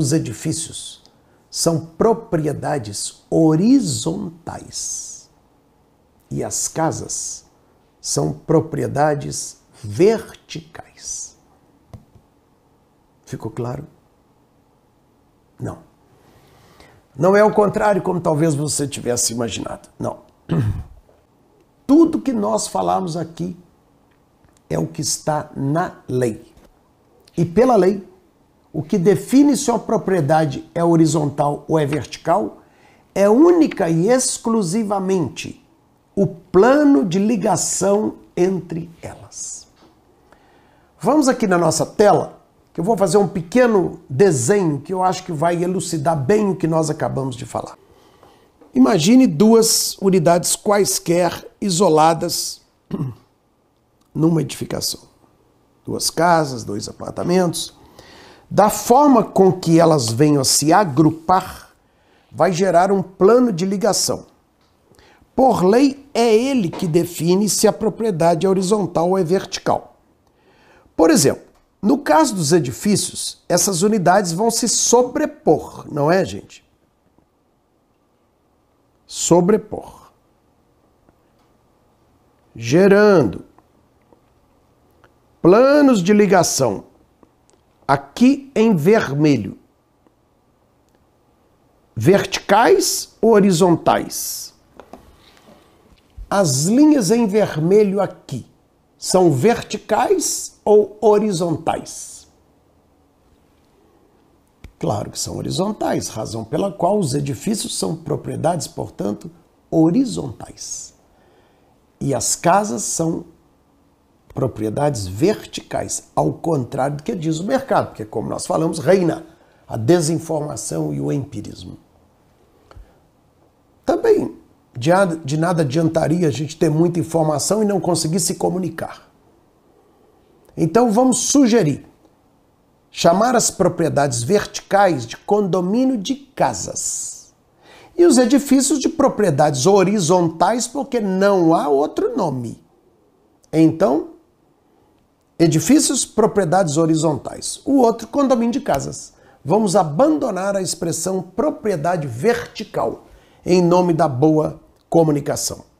Os edifícios são propriedades horizontais e as casas são propriedades verticais. Ficou claro? Não. Não é o contrário, como talvez você tivesse imaginado. Não. Tudo que nós falamos aqui é o que está na lei. E pela lei, o que define se a propriedade é horizontal ou é vertical é única e exclusivamente o plano de ligação entre elas. Vamos aqui na nossa tela, que eu vou fazer um pequeno desenho que eu acho que vai elucidar bem o que nós acabamos de falar. Imagine duas unidades quaisquer isoladas numa edificação. Duas casas, dois apartamentos, da forma com que elas venham a se agrupar, vai gerar um plano de ligação. Por lei, é ele que define se a propriedade é horizontal ou é vertical. Por exemplo, no caso dos edifícios, essas unidades vão se sobrepor, não é, gente? Sobrepor. Gerando planos de ligação aqui em vermelho. Verticais ou horizontais? As linhas em vermelho aqui são verticais ou horizontais? Claro que são horizontais, razão pela qual os edifícios são propriedades, portanto, horizontais. E as casas são propriedades verticais, ao contrário do que diz o mercado, porque, como nós falamos, reina a desinformação e o empirismo. Também de nada adiantaria a gente ter muita informação e não conseguir se comunicar. Então vamos sugerir chamar as propriedades verticais de condomínio de casas e os edifícios de propriedades horizontais, porque não há outro nome. Então, edifícios, propriedades horizontais. O outro, condomínio de casas. Vamos abandonar a expressão propriedade vertical em nome da boa comunicação.